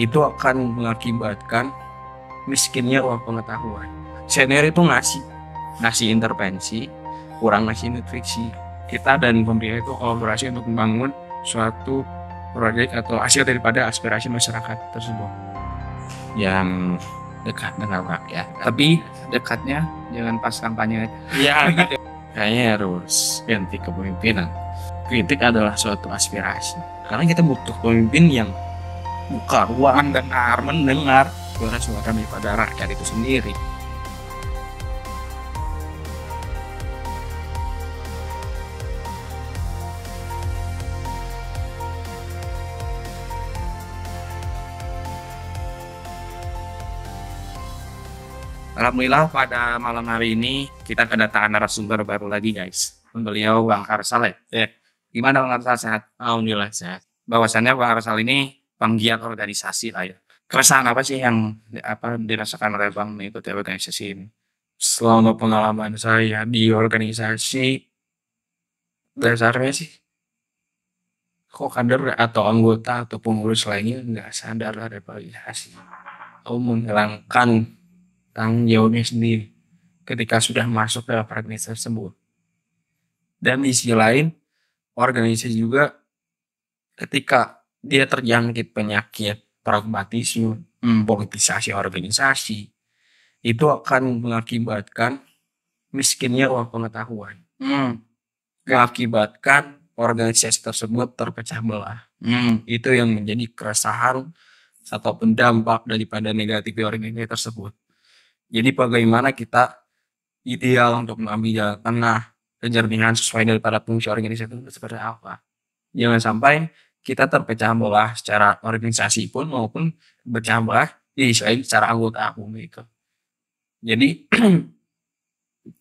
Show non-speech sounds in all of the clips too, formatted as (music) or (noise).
itu akan mengakibatkan miskinnya ruang pengetahuan. Senior itu ngasih, ngasih intervensi, kurang ngasih nutrisi. Kita dan pemerintah itu kolaborasi untuk membangun suatu proyek atau hasil daripada aspirasi masyarakat tersebut yang dekat dengan rakyat. Tapi dekatnya jangan pas kampanye. Iya, gitu. Kayaknya harus ganti kepemimpinan. Kritik adalah suatu aspirasi. Karena kita butuh pemimpin yang karuan dengar mendengar suara-suara daripada rakyat itu sendiri. Alhamdulillah pada malam hari ini kita kedatangan narasumber baru lagi guys. Beliau Bang Arsal ya. Gimana Bang Arsal sehat? Alhamdulillah sehat. Bahwasannya Bang Arsal ini Panggilan organisasi lah ya. Keresahan apa sih yang apa dirasakan oleh Bang mengikuti organisasi ini? Selama pengalaman saya di organisasi, dasarnya sih kok kader atau anggota atau pengurus lainnya nggak sadar ada organisasi atau menghilangkan tanggung jawabnya sendiri ketika sudah masuk ke organisasi tersebut. Dan di sisi lain, organisasi juga ketika dia terjangkit penyakit pragmatisme, politisasi organisasi, itu akan mengakibatkan miskinnya ruang pengetahuan. Hmm. Mengakibatkan organisasi tersebut terpecah belah. Hmm. Itu yang menjadi keresahan atau pendampak daripada negatif organisasi tersebut. Jadi bagaimana kita ideal untuk mengambil jalan tengah kejernihan sesuai daripada fungsi organisasi itu seperti apa. Jangan sampai kita terpecah belah secara organisasi pun maupun terpecah belah di Israel secara anggota umum itu. Jadi (clears throat)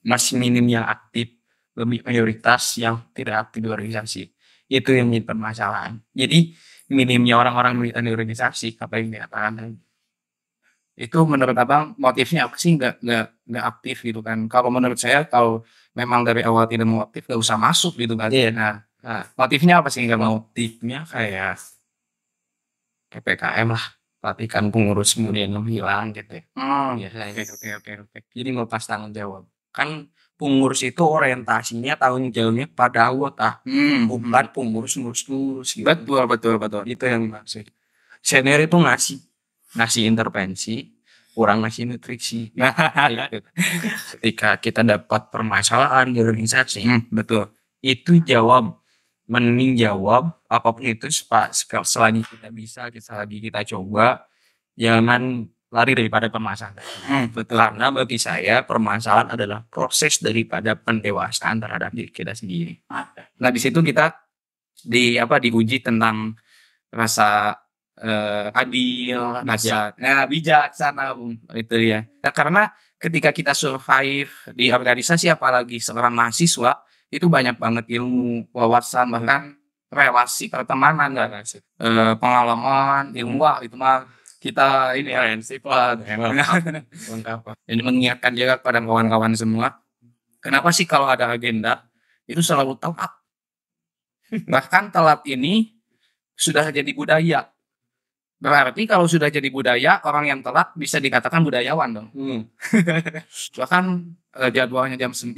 masih minim yang aktif, lebih mayoritas yang tidak aktif di organisasi. Itu yang menjadi permasalahan. Jadi minimnya orang-orang militan di organisasi, apa yang dikatakan itu menurut abang motifnya apa sih nggak nggak nggak aktif gitu kan kalau menurut saya kalau memang dari awal tidak mau aktif nggak usah masuk gitu kan yeah. nah Nah, motifnya apa sih nggak mau? Motifnya kayak PPKM lah, pelatihan pengurus kemudian hilang gitu ya. Hmm. Oke, oke, oke, oke. Jadi ngelepas tanggung jawab. Kan pengurus itu orientasinya tahun jawabnya pada awal tah, hmm. bukan pengurus ngurus ngurus. Gitu. Betul, betul, betul. Itu yang maksud. Senior itu ngasih, ngasih intervensi, kurang ngasih nutrisi. Hmm. Gitu. Ketika kita dapat permasalahan di organisasi, hmm. betul. Itu jawab jawab apapun itu selagi kita bisa kita lagi kita coba jangan lari daripada permasalahan hmm, betul karena bagi saya permasalahan adalah proses daripada pendewasaan terhadap diri kita sendiri nah di situ kita di apa diuji tentang rasa eh, adil rasa nah, ya, bijak itu ya nah, karena ketika kita survive di organisasi apalagi seorang mahasiswa itu hmm. banyak banget ilmu wawasan bahkan relasi pertemanan dan e, eh, pengalaman ilmu wah itu mah kita ini ya sifat ini ya. mengingatkan juga kepada kawan-kawan semua kenapa sih kalau ada agenda itu selalu telat bahkan telat ini sudah jadi budaya Berarti kalau sudah jadi budaya, orang yang telat bisa dikatakan budayawan dong. Hmm. (laughs) Bahkan eh, jadwalnya jam 9,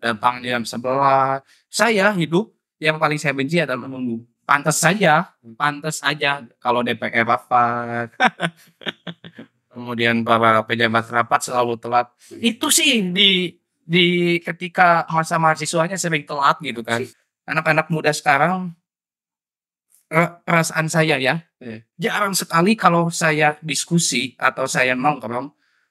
gampang Diam sebelah. Saya hidup yang paling saya benci adalah menunggu. Pantas saja, pantas saja kalau DPR rapat. (laughs) Kemudian para pejabat rapat selalu telat. Itu sih di di ketika masa mahasiswanya sering telat gitu kan. Anak-anak muda sekarang perasaan saya ya, iya. jarang sekali kalau saya diskusi atau saya nongkrong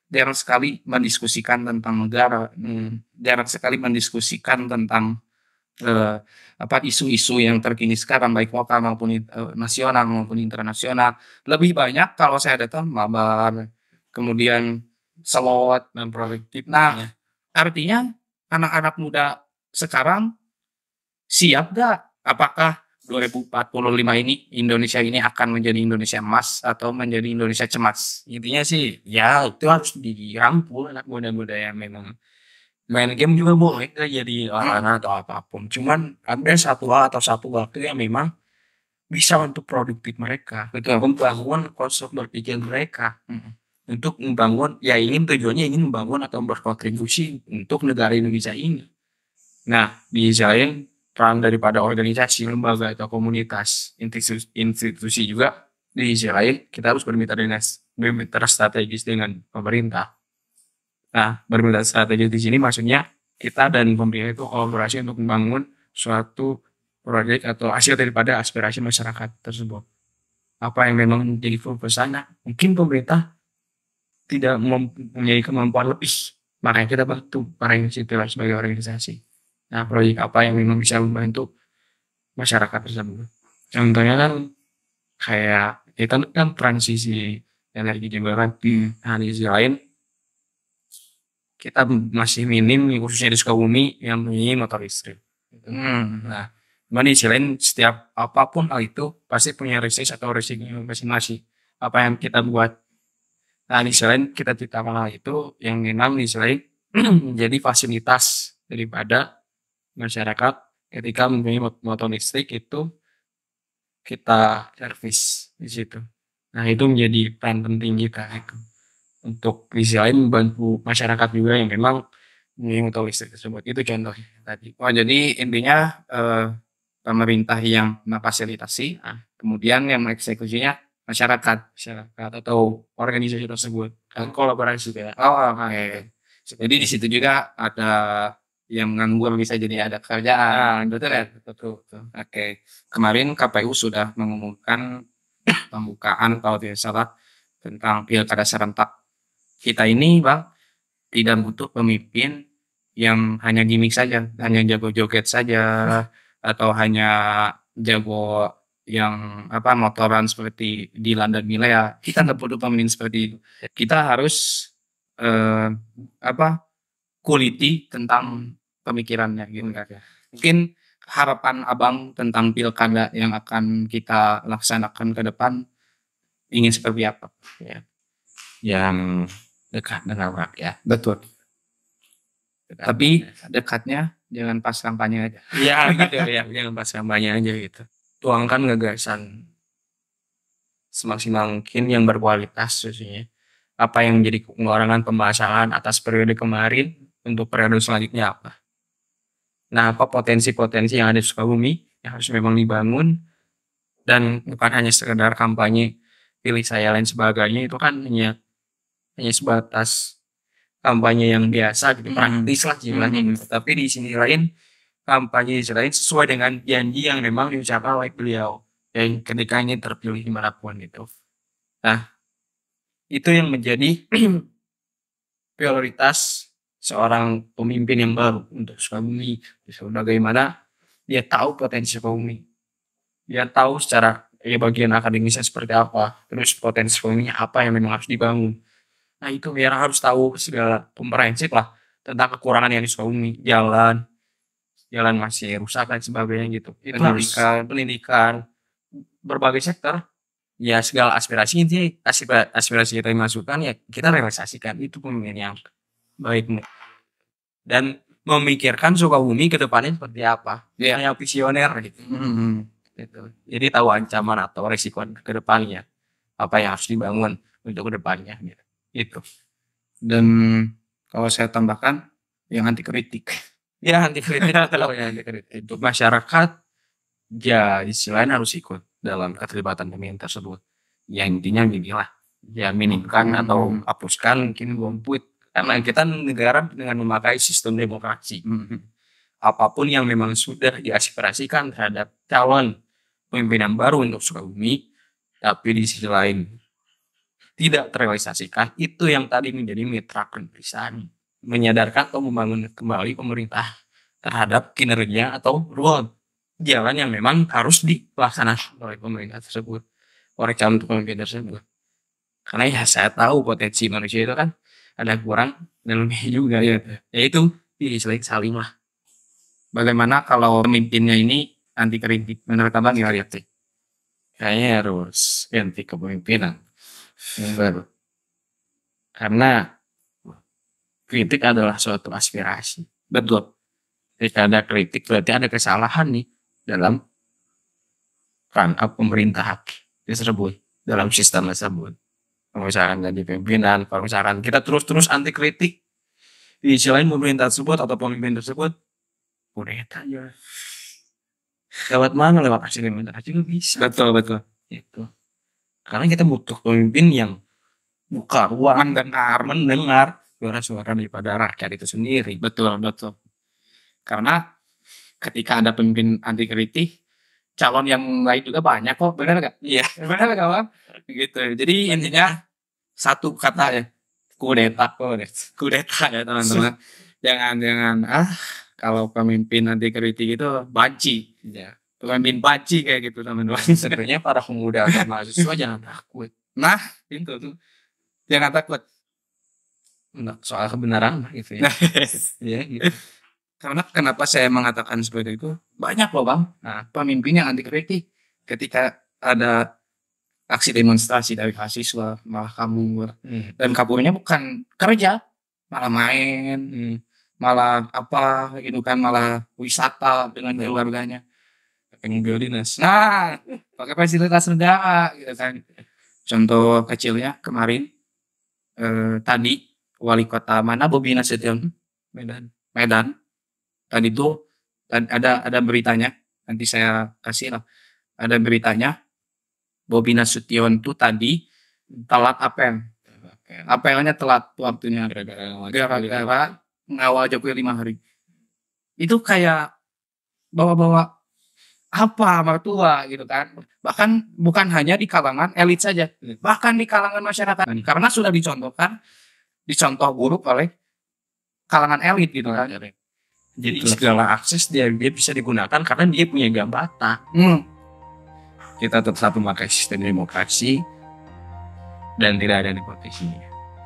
jarang sekali mendiskusikan tentang negara, hmm, jarang sekali mendiskusikan tentang uh, apa isu-isu yang terkini sekarang baik lokal maupun uh, nasional maupun internasional. Lebih banyak kalau saya datang mabar, kemudian selawat dan produktif. Nah, ya. artinya anak-anak muda sekarang siap gak? Apakah 2045 ini Indonesia ini akan menjadi Indonesia emas atau menjadi Indonesia cemas. Intinya sih ya itu harus dirangkul anak muda-muda yang memang main game juga boleh jadi olahraga atau apapun. Cuman ada satu hal atau satu waktu yang memang bisa untuk produktif mereka, Betul. membangun konsep berpikir mereka. Hmm untuk membangun ya ingin tujuannya ingin membangun atau berkontribusi untuk negara Indonesia ini. Nah, di Israel peran daripada organisasi, lembaga, atau komunitas, institusi, institusi juga. Di sisi lain, kita harus bermitra dengan bermitra strategis dengan pemerintah. Nah, bermitra strategis di sini maksudnya kita dan pemerintah itu kolaborasi untuk membangun suatu proyek atau hasil daripada aspirasi masyarakat tersebut. Apa yang memang menjadi fokus sana, nah, mungkin pemerintah tidak mempunyai kemampuan lebih. Makanya kita bantu para institusi sebagai organisasi nah proyek apa yang memang bisa membantu masyarakat tersebut contohnya kan kayak kita ya kan, kan transisi energi juga kan hmm. nah di sisi lain kita masih minim khususnya di Sukabumi yang punya motor listrik hmm. nah cuman di sisi lain setiap apapun hal itu pasti punya risiko atau risiko masing-masing apa yang kita buat nah di sisi lain kita ditambah hal itu yang enam di sisi lain menjadi (clears throat) fasilitas daripada masyarakat ketika mempunyai motor listrik itu kita servis di situ. Nah itu menjadi peran penting kita itu untuk sisi lain membantu masyarakat juga yang memang mempunyai motor listrik tersebut. Itu contohnya tadi. Oh jadi intinya eh, pemerintah yang memfasilitasi, nah, kemudian yang mengeksekusinya masyarakat, masyarakat atau organisasi tersebut. kolaborasi juga. Oh, oke. Okay. Jadi di situ juga ada yang nganggur bisa jadi ada kerjaan ah, Betul ya? Betul. Gitu betul. Oke. Okay. Kemarin KPU sudah mengumumkan (clears throat) pembukaan kalau tidak salah tentang pilkada serentak. Kita ini, Bang, tidak butuh pemimpin yang hanya gimmick saja, hanya jago joget saja atau hanya jago yang apa motoran seperti di London Mila ya kita tidak perlu pemimpin seperti itu kita harus eh, apa quality tentang pemikirannya gitu. ya. Mungkin harapan abang tentang pilkada yang akan kita laksanakan ke depan ingin seperti apa? Ya. Yang dekat dengan rakyat. Ya. Betul. Dekat Tapi dekatnya jangan pas kampanye aja. Iya gitu ya, jangan pas kampanye aja gitu. Tuangkan gagasan semaksimal mungkin yang berkualitas sesungguhnya. Apa yang menjadi pengurangan pembahasan atas periode kemarin untuk periode selanjutnya apa. Nah, apa potensi-potensi yang ada di Sukabumi yang harus memang dibangun dan bukan hanya sekedar kampanye pilih saya lain sebagainya itu kan hanya hanya sebatas kampanye yang biasa gitu hmm. praktis lah jumlahnya gitu. hmm. tapi di sini lain kampanye di lain sesuai dengan janji yang memang diucapkan oleh beliau yang ketika ini terpilih dimanapun gitu nah itu yang menjadi (clears throat) prioritas seorang pemimpin yang baru untuk Sukabumi. Bagaimana dia tahu potensi suami Dia tahu secara ya bagian akademisnya seperti apa. Terus potensi suaminya apa yang memang harus dibangun. Nah itu Wira harus tahu segala komprehensif lah tentang kekurangan yang di Sukabumi. Jalan, jalan masih rusak dan sebagainya gitu. Itu pendidikan, harus. pendidikan, berbagai sektor ya segala aspirasi intinya aspirasi kita yang masukkan ya kita realisasikan itu pemimpin yang baik dan memikirkan Sukabumi ke depannya seperti apa. Yeah. Yang visioner gitu. Mm-hmm. gitu. Jadi tahu ancaman atau resiko ke depannya. Apa yang harus dibangun untuk ke depannya gitu. Itu. Dan kalau saya tambahkan yang anti kritik. Ya anti kritik kalau yang anti kritik itu masyarakat ya istilahnya harus ikut dalam keterlibatan kami yang tersebut. Ya intinya beginilah ya minimkan hmm. atau hapuskan mungkin bom karena kita negara dengan memakai sistem demokrasi. Hmm. Apapun yang memang sudah diaspirasikan terhadap calon pemimpinan baru untuk Sukabumi, tapi di sisi lain tidak terrealisasikan, itu yang tadi menjadi mitra kegelisahan. Menyadarkan atau membangun kembali pemerintah terhadap kinerja atau ruang jalan yang memang harus dilaksanakan oleh pemerintah tersebut, oleh calon pemimpin tersebut. Karena ya saya tahu potensi manusia itu kan ada kurang dan lebih (laughs) juga ya yaitu iya, saling lah. bagaimana kalau pemimpinnya ini anti kritik menurut abang gimana kayaknya harus anti kepemimpinan baru karena kritik adalah suatu aspirasi betul jika ada kritik berarti ada kesalahan nih dalam rangka pemerintahan tersebut dalam sistem tersebut kalau misalkan jadi pimpinan, misalkan Kita terus-terus anti kritik. Di sisi lain pemerintah tersebut atau pemimpin tersebut, boleh tanya. Lewat mana? Lewat hasil aja juga bisa. Betul, betul. Itu. Karena kita butuh pemimpin yang buka ruang dan mendengar, mendengar suara-suara daripada rakyat itu sendiri. Betul, betul. Karena ketika ada pemimpin anti kritik, calon yang lain juga banyak kok benar gak? Iya benar gak bang? Gitu jadi intinya satu kata ya kudeta kudeta ya teman-teman (laughs) jangan jangan ah kalau pemimpin nanti kritik itu banci ya. pemimpin banci kayak gitu teman-teman (laughs) sebenarnya para pemuda dan mahasiswa jangan takut nah itu tuh jangan takut soal kebenaran gitu ya, (laughs) ya gitu. karena kenapa saya mengatakan seperti itu banyak loh bang nah, pemimpin yang anti kritik ketika ada aksi demonstrasi dari mahasiswa malah kabur hmm. dan kaburnya bukan kerja malah main hmm. malah apa gitu kan malah wisata dengan hmm. keluarganya pengen mobil dinas nah pakai fasilitas negara gitu kan contoh kecilnya kemarin eh, tadi wali kota mana Bobi Nasution Medan Medan tadi itu ada ada beritanya nanti saya kasih lah ada beritanya Bobi Nasution tuh tadi telat apel. Apelnya telat waktunya. Gara-gara ngawal Jokowi lima hari. Itu kayak bawa-bawa apa mertua gitu kan bahkan bukan hanya di kalangan elit saja hmm. bahkan di kalangan masyarakat hmm. karena sudah dicontohkan dicontoh buruk oleh kalangan elit gitu kan jadi segala akses dia, dia bisa digunakan karena dia punya gambata hmm kita tetap memakai sistem demokrasi dan tidak ada nepotisme.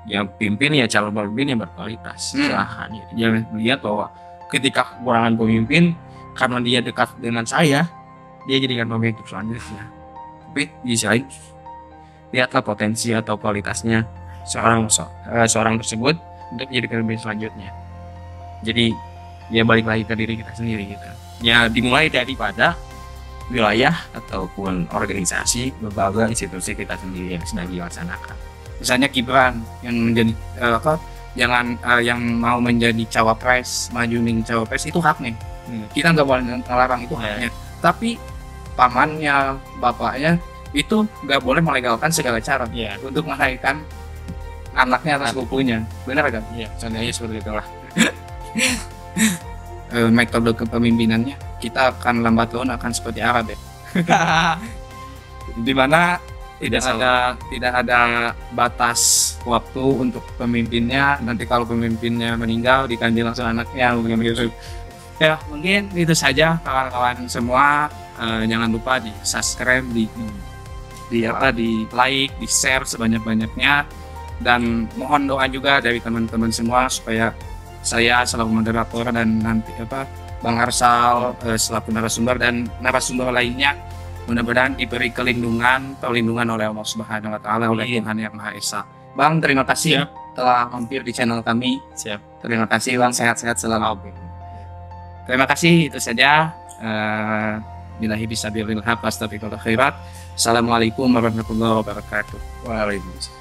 Yang pimpin ya calon pemimpin yang berkualitas, hmm. silahkan. Jangan bahwa ketika kekurangan pemimpin karena dia dekat dengan saya, dia jadikan pemimpin selanjutnya. Tapi di lihatlah potensi atau kualitasnya seorang eh, seorang tersebut untuk jadi pemimpin selanjutnya. Jadi ya balik lagi ke diri kita sendiri gitu. Ya dimulai daripada wilayah ataupun organisasi lembaga institusi kita sendiri yang sedang dilaksanakan. Misalnya Gibran yang menjadi uh, apa jangan uh, yang mau menjadi cawapres, maju menjadi cawapres itu haknya. Hmm. Kita nggak boleh melarang itu haknya. yeah. Tapi pamannya, bapaknya itu nggak boleh melegalkan segala cara yeah. untuk menaikkan anaknya atas sepupunya. Benar kan? Iya, yeah. contohnya seperti itulah. (laughs) Eh, metode kepemimpinannya kita akan lambat laun akan seperti Arab ya. (laughs) di mana tidak ada tidak ada batas waktu untuk pemimpinnya nanti kalau pemimpinnya meninggal diganti langsung anaknya mungkin begitu ya mungkin itu saja kawan-kawan semua uh, jangan lupa di subscribe di di apa di like di share sebanyak-banyaknya dan mohon doa juga dari teman-teman semua supaya saya selalu moderator dan nanti apa Bang Arsal eh, selaku narasumber dan narasumber lainnya mudah-mudahan diberi kelindungan perlindungan oleh Allah Subhanahu wa taala oleh Tuhan Yang Maha Esa. Bang terima kasih Siap. telah mampir di channel kami. Siap. Terima kasih Bang sehat-sehat selalu. Terima kasih itu saja. Uh, Bilahi bisa khairat. Assalamualaikum warahmatullahi wabarakatuh. Waalaikumsalam.